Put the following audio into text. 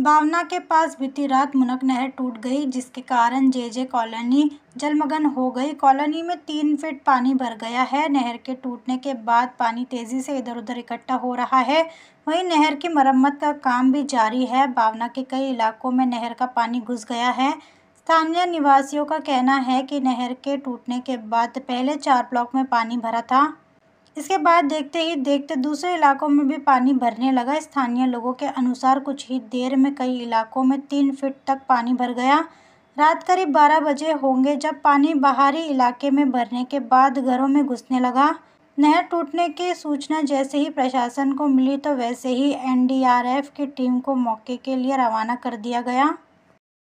भावना के पास बीती रात मुनक नहर टूट गई जिसके कारण जे जे कॉलोनी जलमग्न हो गई कॉलोनी में तीन फीट पानी भर गया है नहर के टूटने के बाद पानी तेज़ी से इधर उधर इकट्ठा हो रहा है वहीं नहर की मरम्मत का काम भी जारी है भावना के कई इलाकों में नहर का पानी घुस गया है स्थानीय निवासियों का कहना है कि नहर के टूटने के बाद पहले चार ब्लॉक में पानी भरा था इसके बाद देखते ही देखते दूसरे इलाकों में भी पानी भरने लगा स्थानीय लोगों के अनुसार कुछ ही देर में कई इलाकों में तीन फीट तक पानी भर गया रात करीब बारह बजे होंगे जब पानी बाहरी इलाके में भरने के बाद घरों में घुसने लगा नहर टूटने की सूचना जैसे ही प्रशासन को मिली तो वैसे ही एनडीआरएफ की टीम को मौके के लिए रवाना कर दिया गया